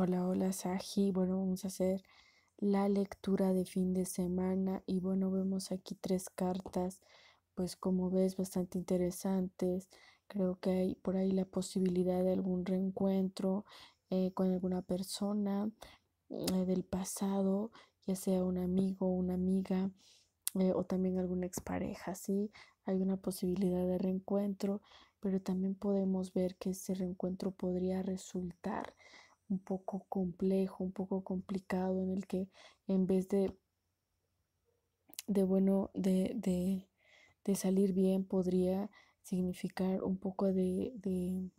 Hola, hola Saji. Bueno, vamos a hacer la lectura de fin de semana y bueno, vemos aquí tres cartas, pues como ves, bastante interesantes. Creo que hay por ahí la posibilidad de algún reencuentro eh, con alguna persona eh, del pasado, ya sea un amigo, una amiga eh, o también alguna expareja, ¿sí? Hay una posibilidad de reencuentro, pero también podemos ver que ese reencuentro podría resultar un poco complejo, un poco complicado, en el que en vez de, de bueno, de, de, de salir bien, podría significar un poco de, de,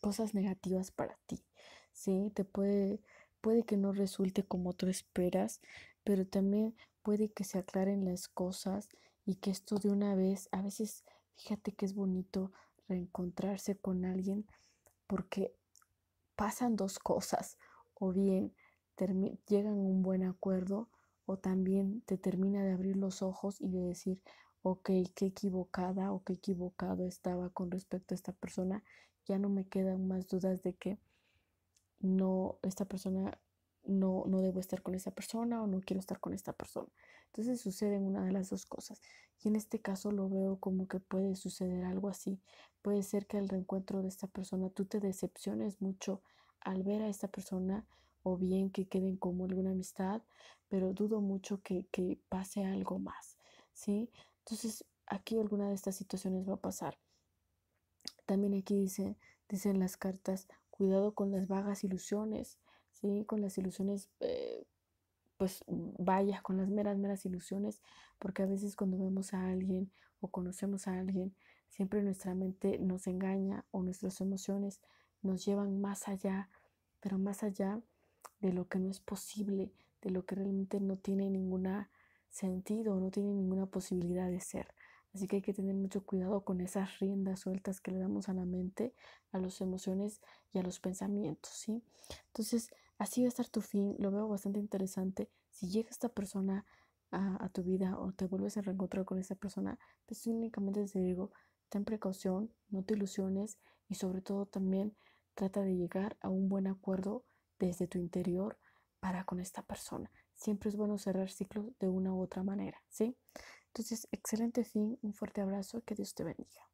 cosas negativas para ti. ¿sí? Te puede, puede que no resulte como tú esperas, pero también puede que se aclaren las cosas y que esto de una vez, a veces fíjate que es bonito reencontrarse con alguien porque pasan dos cosas, o bien llegan a un buen acuerdo, o también te termina de abrir los ojos y de decir, ok, qué equivocada o qué equivocado estaba con respecto a esta persona, ya no me quedan más dudas de que no, esta persona no, no debo estar con esa persona o no quiero estar con esta persona. Entonces sucede una de las dos cosas. Y en este caso lo veo como que puede suceder algo así. Puede ser que el reencuentro de esta persona tú te decepciones mucho al ver a esta persona o bien que queden como alguna amistad, pero dudo mucho que, que pase algo más. ¿sí? Entonces aquí alguna de estas situaciones va a pasar. También aquí dice, dicen las cartas, cuidado con las vagas ilusiones, ¿sí? Con las ilusiones, eh, pues vaya, con las meras, meras ilusiones, porque a veces cuando vemos a alguien o conocemos a alguien, siempre nuestra mente nos engaña o nuestras emociones nos llevan más allá, pero más allá de lo que no es posible, de lo que realmente no tiene ningún sentido, no tiene ninguna posibilidad de ser. Así que hay que tener mucho cuidado con esas riendas sueltas que le damos a la mente, a las emociones y a los pensamientos, ¿sí? Entonces, Así va a estar tu fin. Lo veo bastante interesante. Si llega esta persona a, tu vida o te vuelves a reencontrar con esa persona, pues únicamente te digo, ten precaución, no te ilusiones y sobre todo también trata de llegar a un buen acuerdo desde tu interior para con esta persona. Siempre es bueno cerrar ciclos de una u otra manera, ¿sí? Entonces, excelente fin, un fuerte abrazo, que Dios te bendiga.